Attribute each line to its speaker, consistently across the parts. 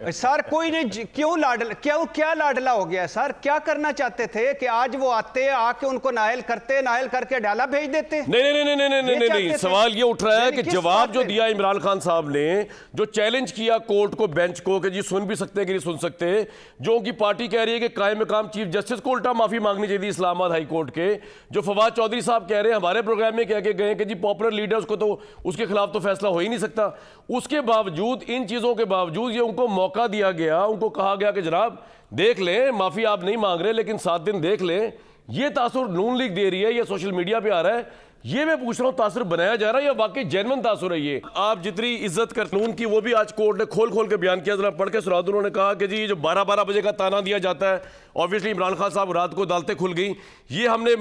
Speaker 1: Sir कोई नहीं क्यों लाडला क्यों क्या लाडला हो गया सर क्या करना चाहते थे कि आज वो आते आके उनको नायल करते नायल करके डाला भेज देते नहीं नहीं नहीं नहीं नहीं नहीं, नहीं सवाल
Speaker 2: ये उठ रहा है कि जवाब जो दिया इमरान खान साहब ने जो चैलेंज किया कोर्ट को बेंच को कि जी सुन भी सकते कि नहीं सुन सकते जो उनकी पार्टी कह रही है कि कायम काम चीफ जस्टिस को उल्टा माफी मांगनी चाहिए इस्लामाबाद हाई कोर्ट के जो फवाद चौधरी साहब कह रहे हैं हमारे प्रोग्राम में कह के गए कि जी पॉपुलर लीडर्स को तो उसके खिलाफ तो फैसला हो ही नहीं सकता उसके बावजूद इन चीजों के बावजूद ये उनको मौका मौका दिया गया उनको कहा गया कि जनाब देख लें माफ़ी आप नहीं मांग रहे लेकिन सात दिन देख लें ये तासुर नून लीग दे रही है या सोशल मीडिया पे आ रहा है ये मैं पूछ रहा हूँ तासर बनाया जा रहा है या वाकई जैनवन तासर है ये आप जितनी इज्जत कर नून की वो भी आज कोर्ट ने खोल खोल के बयान किया जरा पढ़ के सुना उन्होंने कहा कि जी ये जो बारह बारह बजे का ताना दिया जाता है ऑब्वियसली इमरान खान साहब रात को अदालतें खुल गई ये हमने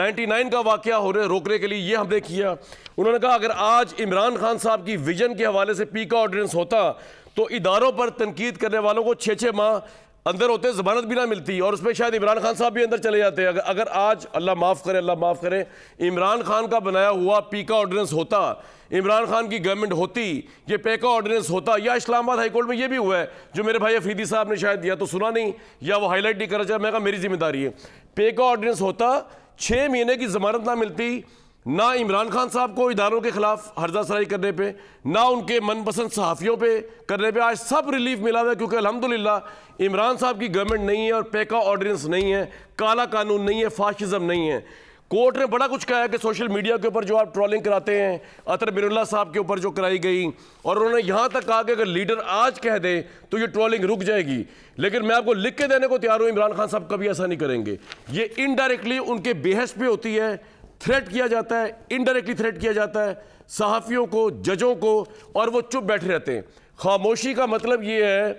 Speaker 2: नाइन्टी नाइन का वाक्य हो रहे रोकने के लिए ये हमने किया उन्होंने कहा अगर आज इमरान खान साहब की विजन के हवाले से पी का ऑर्डिनेंस होता तो इदारों पर तनकीद करने वालों को छः छः माह अंदर होते जमानत भी ना मिलती और उसमें शायद इमरान खान साहब भी अंदर चले जाते हैं अगर अगर आज अल्लाह माफ़ करे अल्लाह माफ़ करे इमरान खान का बनाया हुआ पीका ऑर्डिनेंस होता इमरान खान की गवर्नमेंट होती ये पेका ऑर्डिनेंस होता या इस्लामाबाद हाईकोर्ट में ये भी हुआ है जो मेरे भाई अफीदी साहब ने शायद या तो सुना नहीं या वो हाईलाइट नहीं करना चाहे मैं कहा मेरी जिम्मेदारी है पेका ऑर्डिनेंस होता छः महीने की जमानत ना मिलती ना इमरान खान साहब को इदारों के खिलाफ हर्जा सराई करने पे ना उनके मनपसंद सहाफ़ियों पे करने पे आज सब रिलीफ मिला हुआ है क्योंकि अलहमदिल्ला इमरान साहब की गवर्नमेंट नहीं है और पैका ऑर्डिनेंस e नहीं है काला कानून नहीं है फाशिज़म नहीं है कोर्ट ने बड़ा कुछ कहा है कि सोशल मीडिया के ऊपर जो आप ट्रोलिंग कराते हैं अतर बिरुल्ला साहब के ऊपर जो कराई गई और उन्होंने यहाँ तक कहा कि अगर लीडर आज कह दे तो ये ट्रॉलिंग रुक जाएगी लेकिन मैं आपको लिख के देने को तैयार हूँ इमरान खान साहब कभी ऐसा नहीं करेंगे ये इनडायरेक्टली उनके बेहस पे होती है थ्रेट किया जाता है इनडायरेक्टली थ्रेट किया जाता है सहाफ़ियों को जजों को और वो चुप बैठे रहते हैं खामोशी का मतलब ये है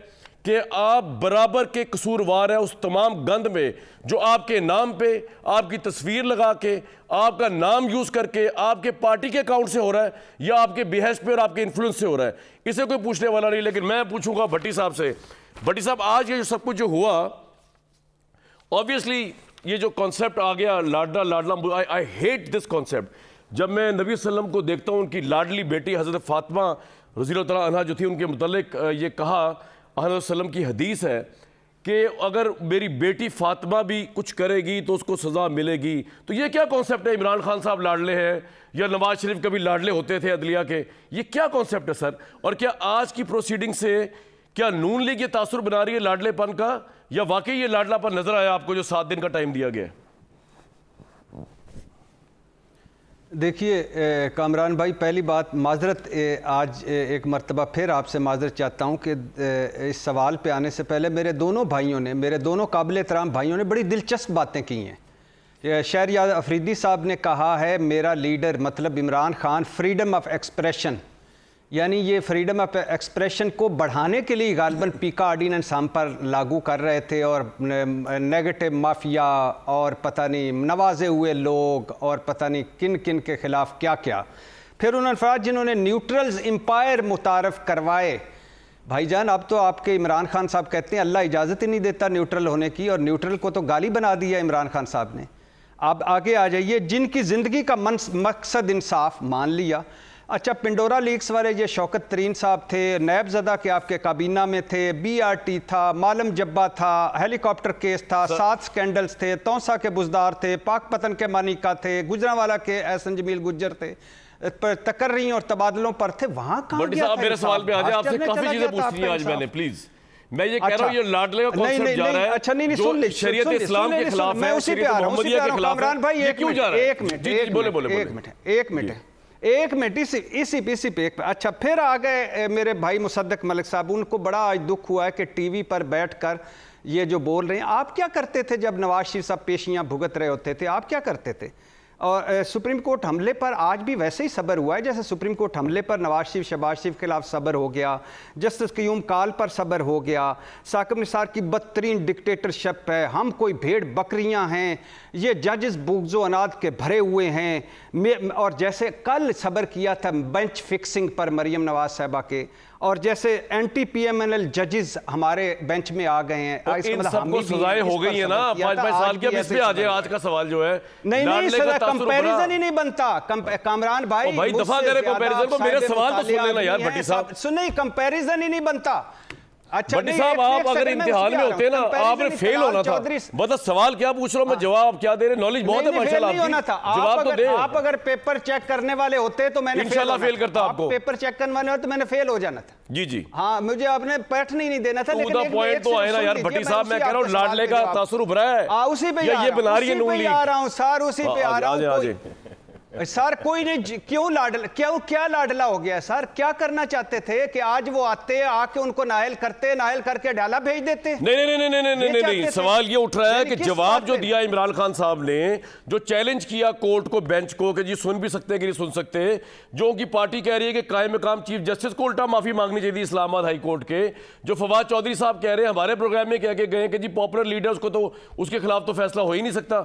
Speaker 2: कि आप बराबर के कसूरवार हैं उस तमाम गंद में जो आपके नाम पे आपकी तस्वीर लगा के आपका नाम यूज़ करके आपके पार्टी के अकाउंट से हो रहा है या आपके बिहेस पे और आपके इन्फ्लुएंस से हो रहा है इसे कोई पूछने वाला नहीं लेकिन मैं पूछूंगा भट्टी साहब से भट्टी साहब आज ये सब कुछ जो हुआ ऑब्वियसली ये जो कॉन्सेप्ट आ गया लाडला लाडला I I hate this concept जब मैं नबी वसम को देखता हूँ उनकी लाडली बेटी हज़रत फ़ातिमा रजी तला जो थी उनके मतलब ये कहा वसल्लम की हदीस है कि अगर मेरी बेटी फ़ातिमा भी कुछ करेगी तो उसको सज़ा मिलेगी तो ये क्या कॉन्सेप्ट है इमरान खान साहब लाडले हैं या नवाज शरीफ कभी लाडले होते थे अदलिया के ये क्या कॉन्सेप्ट है सर और क्या आज की प्रोसीडिंग से क्या नून लीग ये तासुर बना रही है लाडलेपन का या वाकई ये लाडलापन नजर आया आपको जो सात दिन का टाइम दिया गया
Speaker 1: देखिए कामरान भाई पहली बात माजरत आज एक मरतबा फिर आपसे माजरत चाहता हूँ कि इस सवाल पे आने से पहले मेरे दोनों भाइयों ने मेरे दोनों काबिल तराम भाइयों ने बड़ी दिलचस्प बातें की हैं शहर याद अफरीदी साहब ने कहा है मेरा लीडर मतलब Imran Khan freedom of expression यानी ये फ्रीडम ऑफ एक्सप्रेशन को बढ़ाने के लिए गालबन पीका ऑर्डीनेंस हम पर लागू कर रहे थे और नेगेटिव माफिया और पता नहीं नवाजे हुए लोग और पता नहीं किन किन के ख़िलाफ़ क्या क्या फिर उन अफराज़ जिन्होंने न्यूट्रल्स एम्पायर मुतारफ़ करवाए भाईजान अब तो आपके इमरान खान साहब कहते हैं अल्लाह इजाज़त ही नहीं देता न्यूट्रल होने की और न्यूट्रल को तो गाली बना दिया इमरान खान साहब ने आप आगे आ जाइए जिनकी ज़िंदगी का मकसद इंसाफ मान लिया अच्छा पिंडोरा लीक्स वाले ये शौकत तरीन साहब थे नैबजदा के आपके काबीना में थे बीआरटी था मालम जब्बा था हेलीकॉप्टर केस था सात स्कैंडल्स थे तोसा के बुजदार थे पाक पतन के मानिका थे गुजरावाला के एहसन जमील गुजर थे तकर रही और तबादलों पर थे वहां कहा प्लीज
Speaker 2: मैं ये अच्छा, कह रहा हूँ अच्छा। ये लाडले का नहीं, जा रहा है अच्छा नहीं नहीं सुन ले शरीयत इस्लाम के खिलाफ मैं उसी पे आ रहा हूँ भाई एक मिनट एक मिनट एक मिनट
Speaker 1: एक मिनट एक मिनट इसी इसी इसी पे एक अच्छा फिर आ गए मेरे भाई मुसद्दक मलिक साहब उनको बड़ा आज दुख हुआ है कि टीवी पर बैठकर ये जो बोल रहे हैं आप क्या करते थे जब नवाज शरीफ साहब पेशियाँ भुगत रहे होते थे आप क्या करते थे और सुप्रीम कोर्ट हमले पर आज भी वैसे ही सबर हुआ है जैसे सुप्रीम कोर्ट हमले पर नवाज शरीफ शहबाज शरीफ के खिलाफ सबर हो गया जस्टिस क्यूम काल पर सबर हो गया साकब निसार की बदतरीन डिक्टेटरशिप है हम कोई भेड़ बकरियां हैं ये जजेस बुगजो अनाज के भरे हुए हैं और जैसे कल सबर किया था बेंच फिक्सिंग पर मरियम नवाज साहबा के और जैसे एंटी पीएमएनएल जजेस हमारे बेंच में आ गए हैं तो इन मतलब सबको सजाएं हो गई है ना पांच पांच साल की अब इस पे आ जाए आज का
Speaker 2: सवाल जो है नहीं नहीं सजा कंपैरिजन
Speaker 1: ही नहीं बनता कामरान भाई भाई दफा करे कंपैरिजन को मेरे सवाल तो सुन लेना यार भट्टी साहब सुन नहीं कंपैरिजन ही नहीं बनता
Speaker 2: अच्छा साहब आप अगर इम्तिहान में होते ना आपने फेल होना था मतलब सवाल क्या पूछ रहा हूँ मैं हाँ। जवाब क्या दे रहे नॉलेज बहुत है माशाल्लाह जवाब तो दे आप
Speaker 1: अगर पेपर चेक करने वाले होते तो मैंने इंशाल्लाह फेल करता आपको पेपर चेक करने वाले तो मैंने फेल हो जाना था जी जी हाँ मुझे आपने बैठने ही नहीं देना था पॉइंट तो, तो आया यार भट्टी साहब मैं कह रहा हूँ लाडले का तासुर उभरा
Speaker 2: है हाँ, उसी पे ये बना रही
Speaker 1: है सर कोई नहीं क्यों लाडला क्यों क्या लाडला हो गया सर क्या करना चाहते थे कि आज वो आते आके उनको नायल करते नायल करके डाला भेज देते नहीं नहीं नहीं नहीं नहीं नहीं नहीं सवाल
Speaker 2: ये उठ रहा है कि जवाब जो दिया इमरान खान साहब ने जो चैलेंज किया कोर्ट को बेंच को कि जी सुन भी सकते कि नहीं सुन सकते जो उनकी पार्टी कह रही है कि कायम काम चीफ जस्टिस को उल्टा माफी मांगनी चाहिए इस्लामाबाद हाई कोर्ट के जो फवाद चौधरी साहब कह रहे हैं हमारे प्रोग्राम में कह के गए कि जी पॉपुलर लीडर्स को तो उसके खिलाफ तो फैसला हो ही नहीं सकता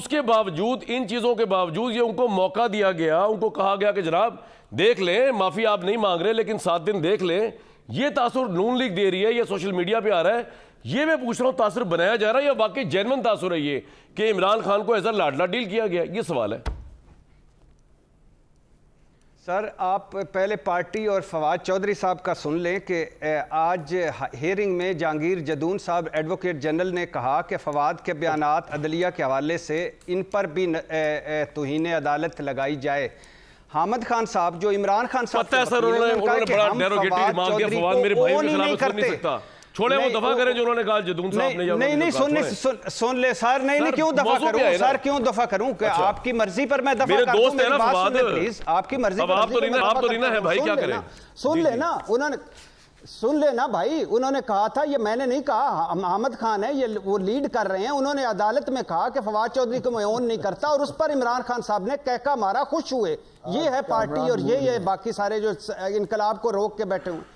Speaker 2: उसके बावजूद इन चीजों के बावजूद ये उनको मौका दिया गया उनको कहा गया कि जनाब देख लें माफ़ी आप नहीं मांग रहे लेकिन सात दिन देख लें ये तासुर नून लीग दे रही है या सोशल मीडिया पे आ रहा है ये मैं पूछ रहा हूँ तासुर बनाया जा रहा है या वाकई जैनवन तासुर है ये कि इमरान खान को ऐसा लाडला डील किया गया ये सवाल है
Speaker 1: सर आप पहले पार्टी और फवाद चौधरी साहब का सुन लें कि आज हेयरिंग में जहांगीर जदून साहब एडवोकेट जनरल ने कहा कि फवाद के बयान अदलिया के हवाले से इन पर भी तोहन अदालत लगाई जाए हामद खान साहब जो इमरान खान साहब सर उन्होंने बड़ा मांग फवाद मेरे भाई के नहीं सकता छोड़े वो दफा करें जो उन्होंने कहा जदून साहब ने नहीं नहीं सुन सुन सुन ले सर नहीं नहीं क्यों दफा करूं सर क्यों दफा अच्छा। करूं आपकी मर्जी पर मैं दफा मेरे दोस्त है ना फवाद प्लीज आपकी मर्जी पर आप तो रीना आप तो रीना है भाई क्या करें सुन लेना उन्होंने सुन लेना भाई उन्होंने कहा था ये मैंने नहीं कहा अहमद खान है ये वो लीड कर रहे हैं उन्होंने अदालत में कहा कि फवाद चौधरी को मैं ओन नहीं करता और उस पर इमरान खान साहब ने कहका मारा खुश हुए ये है पार्टी और ये ये बाकी सारे जो इनकलाब को रोक के बैठे हुए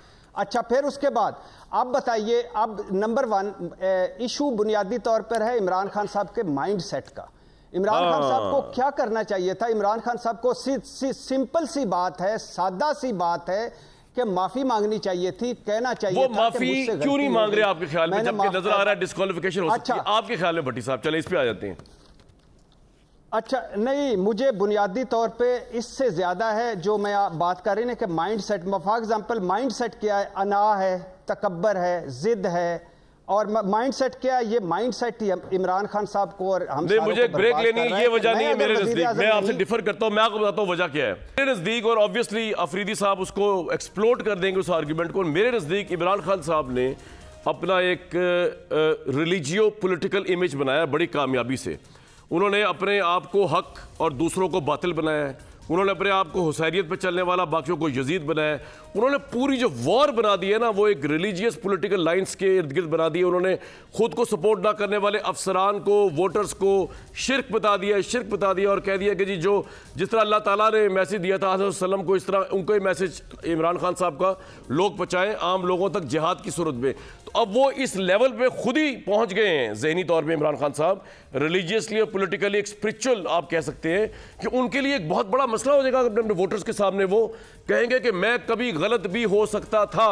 Speaker 1: अच्छा फिर उसके बाद अब बताइए अब नंबर वन इशू बुनियादी तौर पर है इमरान खान साहब के माइंड सेट का इमरान खान साहब को हाँ। क्या करना चाहिए था इमरान खान साहब को सी, सी, सिंपल सी बात है सादा सी बात है कि माफी मांगनी चाहिए थी कहना चाहिए वो माफी क्यों नहीं मांग रहे आपके ख्याल में जबकि नजर आ रहा
Speaker 2: है डिस्कालिफिकेशन हो सकती है अच्छा। आपके ख्याल में भट्टी साहब चले इस पे आ जाते हैं
Speaker 1: अच्छा नहीं मुझे बुनियादी तौर पे इससे ज़्यादा है जो मैं आप बात कर रही ना कि mind set for example mind set क्या है अना है तकबर है ज़िद है और माइंड सेट क्या है ये माइंड सेट ही इमरान खान साहब को और हम मुझे ब्रेक लेनी ये वजह नहीं है मेरे नज़दीक मैं आपसे
Speaker 2: डिफर करता हूँ मैं आपको बताता हूँ वजह क्या है मेरे नज़दीक और ऑब्वियसली अफरीदी साहब उसको एक्सप्लोर कर देंगे उस आर्ग्यूमेंट को मेरे नज़दीक इमरान खान साहब ने अपना एक रिलीजियो पोलिटिकल इमेज बनाया बड़ी कामयाबी से उन्होंने अपने आप को हक और दूसरों को बातिल बनाया उन्होंने अपने आप को हुसैरियत पर चलने वाला बाकियों को यजीद बनाया उन्होंने पूरी जो वॉर बना दी है ना वो एक रिलीजियस पॉलिटिकल लाइंस के इर्द गिर्द बना दिए उन्होंने खुद को सपोर्ट ना करने वाले अफसरान को वोटर्स को शिरक बता दिया शिरक बता दिया और कह दिया कि जी जो जिस तरह अल्लाह ताला ने मैसेज दिया था वसलम को इस तरह उनको ही मैसेज इमरान खान साहब का लोग पहुँचाएँ आम लोगों तक जिहाद की सूरत में अब वो इस लेवल पे खुद ही पहुंच गए हैं जहनी तौर पे इमरान खान साहब रिलीजियसली और पोलिटिकली एक स्पिरिचुअल आप कह सकते हैं कि उनके लिए एक बहुत बड़ा मसला हो जाएगा अपने अपने वोटर्स के सामने वो कहेंगे कि मैं कभी गलत भी हो सकता था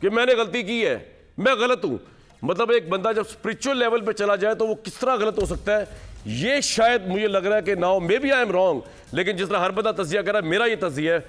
Speaker 2: कि मैंने गलती की है मैं गलत हूँ मतलब एक बंदा जब स्परिचुअल लेवल पर चला जाए तो वो किस तरह गलत हो सकता है ये शायद मुझे लग रहा है कि now maybe I am wrong लेकिन जिस तरह हर बंदा तजिया कर रहा है मेरा ये तजिया है